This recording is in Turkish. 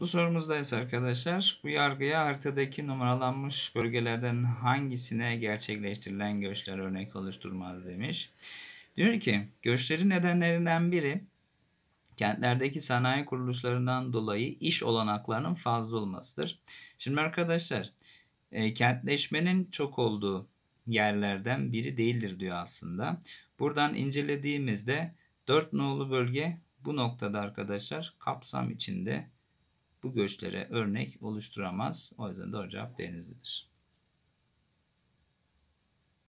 Bu sorumuzdayız arkadaşlar. Bu yargıya haritadaki numaralanmış bölgelerden hangisine gerçekleştirilen göçler örnek oluşturmaz demiş. Diyor ki göçlerin nedenlerinden biri kentlerdeki sanayi kuruluşlarından dolayı iş olanaklarının fazla olmasıdır. Şimdi arkadaşlar e, kentleşmenin çok olduğu yerlerden biri değildir diyor aslında. Buradan incelediğimizde 4 nolu bölge bu noktada arkadaşlar kapsam içinde bu göçlere örnek oluşturamaz. O yüzden doğru cevap Denizli'dir.